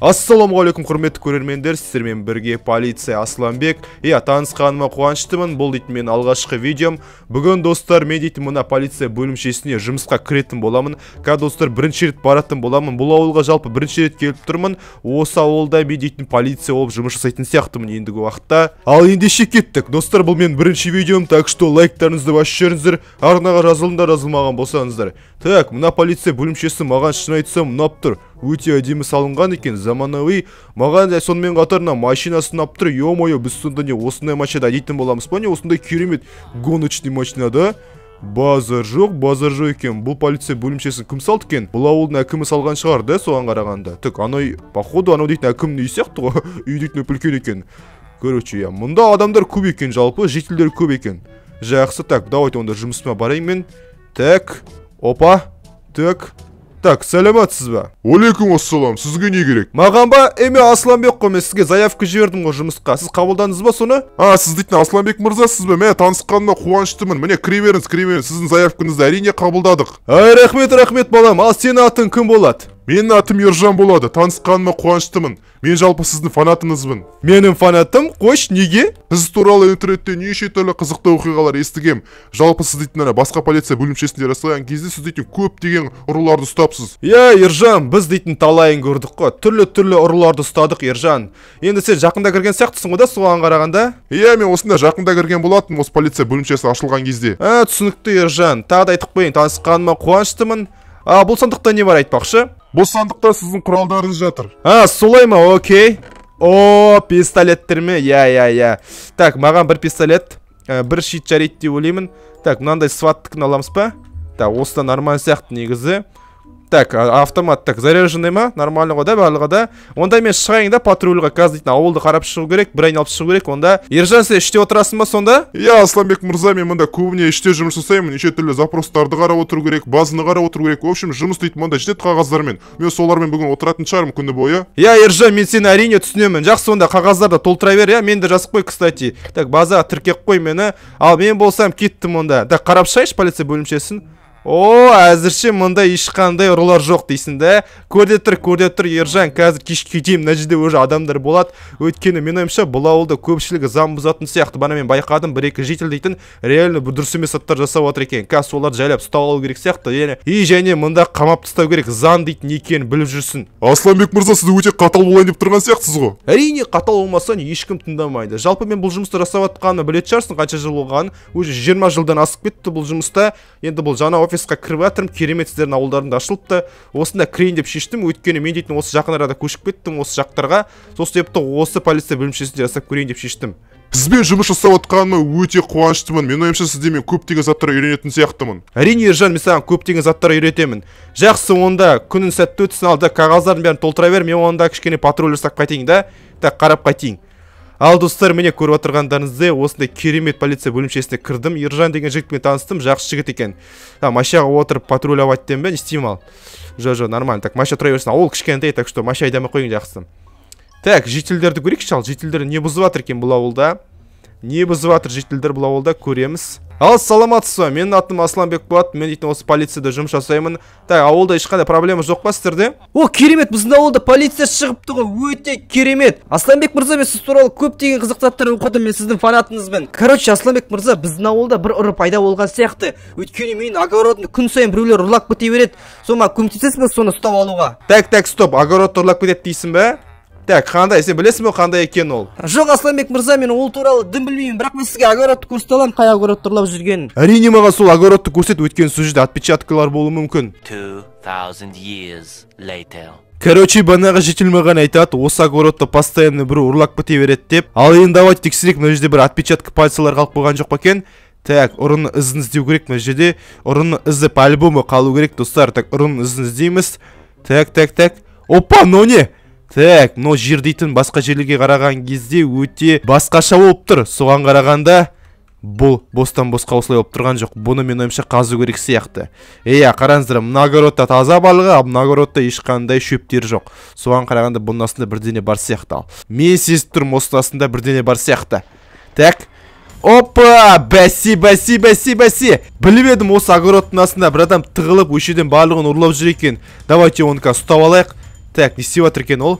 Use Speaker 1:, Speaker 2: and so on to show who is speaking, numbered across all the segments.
Speaker 1: алейкум құрметті көрермендер сіздермен бірге полиция асланбек иә танысқаныма қуаныштымын бұл дейтін менің алғашқы видеом бүгін достар мен дейтін мына полиция бөлімшесіне жұмысқа кіретін боламын Қа достар бірінші рет баратын боламын бұл ауылға жалпы бірінші рет келіп тұрмын осы ауылда мен дейтін полиция болып жұмыс жасайтын сияқтымын ендігі уақытта ал ендеше кеттік достар бұл менің бірінші видеом так что лайктарыңызды басып жіберіңіздер арнаға жазылыңдар жазылмаған болсаңыздар так мына полиция бөлімшесі маған шын айтсам ұнап тұр өте әдемі салынған екен заманауи маған да сонымен қатар мына машина сынап тұр е мое біз сонда не осындай машинада әдейтін боламыз ба не осындай керемет гоночный машинада базар жоқ базар жоқ екен бұл полиция бөлімшесін кім салды екен бұл ауылдың әкімі салған шығар да соған қарағанда тік анау походу анау дейтін әкімнің үйі сияқты ғой үй дейтін үлкен екен короче иә мұнда адамдар көп екен жалпы жетелдер көп екен жақсы так давайте онда жұмысыма барайын мен так опа так так сәлематсыз ба уалейкум ассалам сізге не керек маған ба эме асланбек қой мен сізге заявка жібердім ғой жұмысқа сіз қабылдадыңыз ба соны а сіз дейтін
Speaker 2: асланбек мырза сіз ба мә танысқаныма қуаныштымын міне кіре беріңіз кіре беріңіз сіздің заявкаңызды әрине қабылдадық Ай, рахмет рахмет балам ал сенің атың кім болады менің атым ержан болады танысқаныма қуаныштымын мен жалпы сіздің фанатыңызбын менің фанатым қош неге біз туралы интернетте неше түрлі қызықты оқиғалар естігем жалпы сіз дейтін басқа полиция бөлімшесінде жасаған кезде
Speaker 1: сіз дейтін деген ұрыларды ұстапсыз иә ержан біз дейтін талайын көрдік қой түрлі түрлі ұрыларды ұстадық ержан енді сен жақында кірген сияқтысың ғой да соған қарағанда иә мен осында жақында кірген болатын осы полиция бөлімшесі ашылған кезде ә түсінікті ержан тағы да айтып қояйын танысқаныма қуаныштымын а бұл сандықта не бар айтпақшы бұл сандықта сіздің құралдарыңыз жатыр а солай ма окей о пистолеттер ме иә иә иә так маған бір пистолет э, бір шит жарайды деп ойлаймын так мынандай сваттікін аламыз ба так осыда осы нормально сияқты негізі так автомат так ма нормально ғой да барлығы да онда мен шығайын да патрульға қазір дейтін ауылды қарап шығу керек бір айналып шығу керек онда ержан сен іште отырасың ба сонда иә асланбек мырза мен мында көбіне іште жұмыс жасаймын неше түрлі запростарды қарап отыру керек
Speaker 2: базаны қарап отыру керек в общем жұмыс дейтін мында жетеді қағаздармен мен солармен бүгін отыратын шығармын күні бойы
Speaker 1: иә ержан мен сені әрине түсінемін жақсы онда қағаздарды толтыра бер иә мен де жазып қой кстати так базаға тіркеп қой мені ал мен болсам кеттім онда так қарап шығайыншы полиция бөлімшесін о әзірше мұнда ешқандай ұрылар жоқ дейсің да көрде тұр көрде тұр ержан қазір кешке дейін мына жерде уже адамдар болады өйткені менің ойымша бұл ауылда көпшілігі заң бұзатын сияқты Бана мен байқадым бір екі житель дейтін реально дұрыс емес заттар жасап жатыр екен қазір соларды жайлап ұстап алу керек сияқты и және мында қамап тастау керек заң дейтін не екенін біліп жүрсін
Speaker 2: асланбек мырза сіз өте қатал
Speaker 1: болайын деп тұрған сияқтысыз ғой әрине қатал болмасаң ешкім тыңдамайды жалпы мен бұл жұмысты жасап жатқаныма білетін шығарсың қанша жыл болғанын уже жиырма жылдан асып кетті бұл жұмыста енді бұл жаңа офисқа кіріп жатырмын керемет сіздердің ауылдарыңда ашылыпты осында кірейін деп шештім өйткені мен дейтін осы жақын арада көшіп кеттім осы жақтарға сол себепті осы полиция бөлімшесінде жасап көрейін деп шештім сізбен жұмыс жасап отқаныма өте қуаныштымын менің ойымша сізден мен көптеген заттар үйренетін сияқтымын әрине ержан мен саған көптеген заттар үйретемін жақсы онда күнің сәтті өтсін ал да қағаздардың бәрін толтыра бер мен онда кішкене патруль жасап қайтайын да так қарап қайтайын ал достар міне көріп отырғандарыңыздай осындай керемет полиция бөлімшесіне кірдім ержан деген жігітпен таныстым жақсы жігіт екен та машинаға отырып патрульовать етемін ба не істеймін ал жо жоқ нормально так машина тұра берсін ол кішкентай так что машина айдамай ақ жақсы так жительдерді көрейікші ал жительдер не бұзып жатыр екен бұл ауылда не бұзып жатыр жетілдір бұл ауылда көреміз ал саламатсыз ба менің атым асланбек болады мен дейтін осы полицияда жұмыс жасаймын так ауылда ешқандай проблема жоқ па сіздерде о керемет біздің ауылда полиция шығыпты ғой өте керемет асланбек мырза мен сіз туралы көптеген қызық заттар оқыдым мен сіздің фанатыңызбын короче асланбек мырза біздің ауылда бір ұры пайда болған сияқты өйткені менің огородымды күн сайын біреулер ұрлап кете береді маған көмектесесіз ба соны ұстап алуға так так стоп огородты ұрлап кетеді дейсің ба так қандай сен білесің бе қандай екен ол жоқ асланбек мырза мен ол туралы дым білмеймін бірақ мен сізге огородты көрсете аламын қай огородты ұрлап жүргенін әрине маған сол огородты көрсет өйткені сол жерде отпечаткалар болуы мүмкін короче банағы житель маған айтады осы огородты постоянно біреу ұрлап кете береді деп ал енді давайте тексерейік мына жерде бір отпечатка пальцалар қалып қойған жоқ па екен так ұрының ізін іздеу керек мына жерде ұрының ізі по қалу керек достар так ұрының ізін іздейміз так так так опа мынау не так но жер дейтін басқа жерлерге қараған кезде өте басқаша болып тұр соған қарағанда бұл бостан босқа осылай болып тұрған жоқ бұны мен ойымша қазу керек сияқты иә қараңыздар мына огородта таза балық ал мына огородта ешқандай шөптер жоқ соған қарағанда бұның астында бірдеңе бар сияқты мен сезіп тұрмын осының астында бірдеңе бар сияқты так опа бәсе бәсе бәсе бәсе біліп едім осы огородтың астында бір адам тығылып өшеден жерден барлығын ұрлап жүр екен давайте оны қазір ұстап алайық Так, не істеп екен ол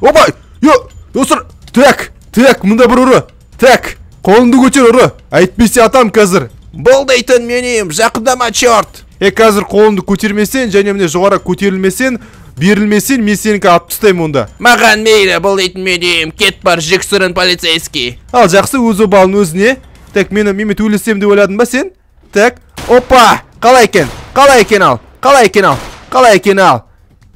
Speaker 1: опа Йо! достар так так мында бір ұры так қолынды көтер ұры әйтпесе атам қазір бұл дейтін менің жақындама черт е э, қазір қолынды көтермесең және міне жоғары көтерілмесең берілмесең мен сенің атып тастаймын онда маған мейлі бұл дейтін менім, кет бар жексірін полицейский ал жақсы өз обалың өзіне так мені менімен төбелесемін деп ойладың ба сен так опа қалай екен қалай екен ал қалай екен ал қалай екен ал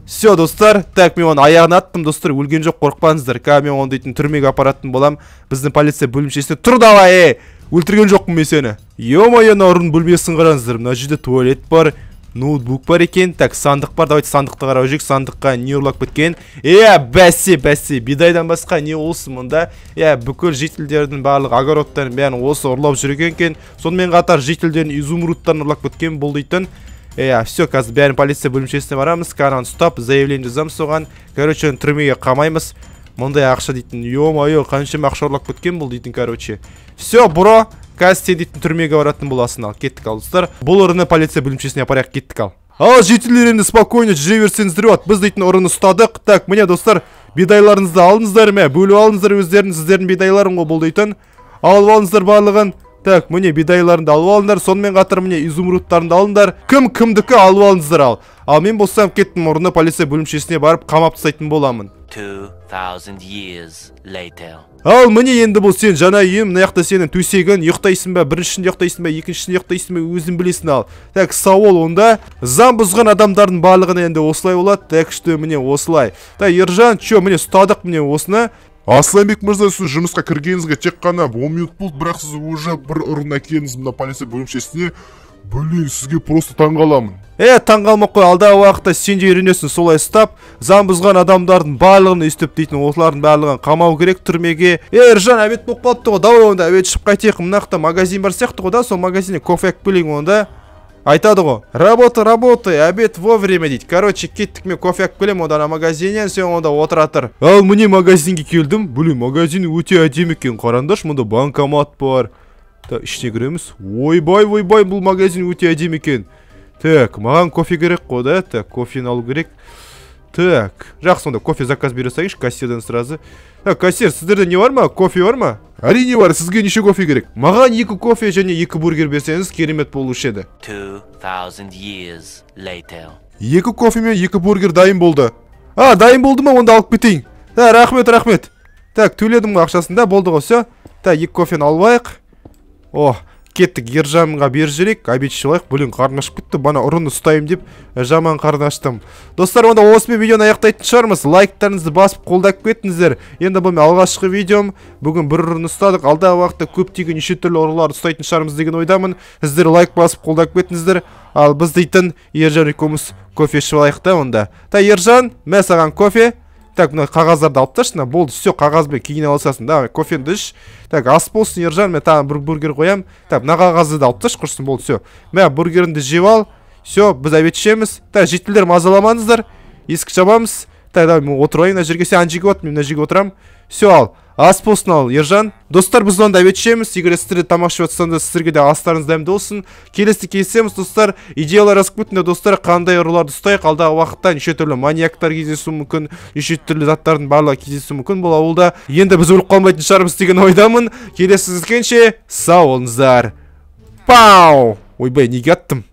Speaker 1: все достар так мен оны аяғына аттым достар өлген жоқ қорықпаңыздар қазір мен оны дейтін түрмеге апаратын боламын біздің полиция бөлімшесіне тұр давай ей өлтірген жоқпын мен сені е мое наурын бөлмесін қараңыздар мына жерде туалет бар ноутбук бар екен так сандық бар давайте сандықты қарап жүрейік сандыққа не ұрлап кеткен иә бәсе бәсе бидайдан басқа не болсын мұнда иә бүкіл жительдердің барлық огородтардың бәрін осы ұрлап жүрген екен сонымен қатар жительдердің изумрудтарын ұрлап кеткен бұл дейтін иә все қазір бәрін полиция бөлімшесіне барамыз караны ұстап заявление жазамыз соған короче түрмеге қамаймыз мындай ақша дейтін е мое қаншама ақша ұрлап кеткен бұл дейтін короче все бро қазір сен дейтін түрмеге баратын боласың ал кеттік ал достар бұл ұрыны полиция бөлімшесіне апарайық кеттік ал ал жетілер енді спокойно жүре берсеңіздер болады біз дейтін ұрыны ұстадық так міне достар бидайларыңызды алыңыздар мә бөліп алыңыздар өздерін сіздердің бидайларың ғой бұл дейтін алып алыңыздар барлығын так міне бидайларыңды алып алыңдар сонымен қатар міне изумрудтарыңды алыңдар кім кімдікі алып алыңыздар ал ал мен болсам кеттім орнына полиция бөлімшесіне барып қамап тастайтын боламын
Speaker 2: years later.
Speaker 1: ал міне енді бұл сен жаңа үйің мына жақта сенің төсегің ұйықтайсың ба біріншісінде ұйықтайсың ба екіншісінде ұйықтайсың ба өзің білесің ал так сауал онда заң бұзған адамдардың барлығына енді осылай болады так что міне осылай так ержан че міне ұстадық міне осыны асланбек мырза сіз жұмысқа кіргеніңізге тек қана он минут болды бірақ сіз
Speaker 2: уже бір ұрын әкелдіңіз мына полиция бөлімшесіне блин сізге просто таңғаламын
Speaker 1: е таңғалмай қой алдағы уақытта сен де үйренесің солай ұстап заң бұзған адамдардың барлығын өйстіп дейтін осылардың барлығын қамау керек түрмеге е ржан әбет болып қалыпты ғой давай онда әбет шығып қайтайық мына жақта магазин бар сияқты ғой да сол магазиннен кофе келейік онда айтады ғой работа работа обед вовремя дейді короче кеттік мен кофе алып келемін одан магазиннен сен онда отыратыр. тұр ал міне магазинге келдім блин магазин өте әдемі екен қараңдаршы мұнда банкомат бар так ішіне кіреміз ойбай ойбай бұл магазин өте әдемі екен так маған кофе керек қой да так кофені алу керек так жақсы онда кофе заказ бере салыңызшы кассирден сразу так кассир сіздерде не бар ма кофе бар ма әрине бар сізге неше кофе керек маған екі кофе және екі бургер берсеңіз керемет болушы еді екі кофе мен екі бургер дайын болды а дайын болды ма онда алып кетейін да ә, рахмет рахмет так төледім ғой ақшасын да болды ғой все так екі кофені алып алайық о кеттік ержанға бер жүрейік обедші болайық блин қарным ашып кетті бана ұрыны ұстаймын деп э, жаман қарны аштым достар онда осымен видеоны аяқтайтын шығармыз лайктарыңызды басып қолдап кетіңіздер енді бұл алғашқы видеом бүгін бір ұрыны ұстадық алдағы уақытта көптеген неше түрлі ұрыларды ұстайтын шығармыз деген ойдамын сіздер лайк басып қолдап кетіңіздер ал біз дейтін ержан екеуміз кофе ішіп алайық та онда та ержан мә саған кофе так мына қағаздарды алып тасшы мына болды все қағазбен киіне аласың давай кофеңді іш так ас болсын ержан мен тағы бір бургер қоямын так мына қағазды да алып тасшы құрсын болды все мә бургеріңді жеп ал все біз обед ішеміз так жетілдер мазаламаңыздар есік жабамыз тогда мен отырайын мына жерге сен ана жерге от мен мына жерге отырамын все ал ас болсын ал ержан достар біз онда обед ішеміз егер сіздер де ішіп сіздерге де астарыңыз дәмді болсын келесі кездесеміз достар идеялар жазып кетіңдер достар қандай ұрыларды ұстайық алдағы уақытта неше түрлі маньяктар кездесуі мүмкін неше түрлі заттардың барлығы кездесуі мүмкін бұл ауылда енді біз өліп қалмайтын шығармыз деген ойдамын келесі кездескенше сау болыңыздар пау ойбай неге аттым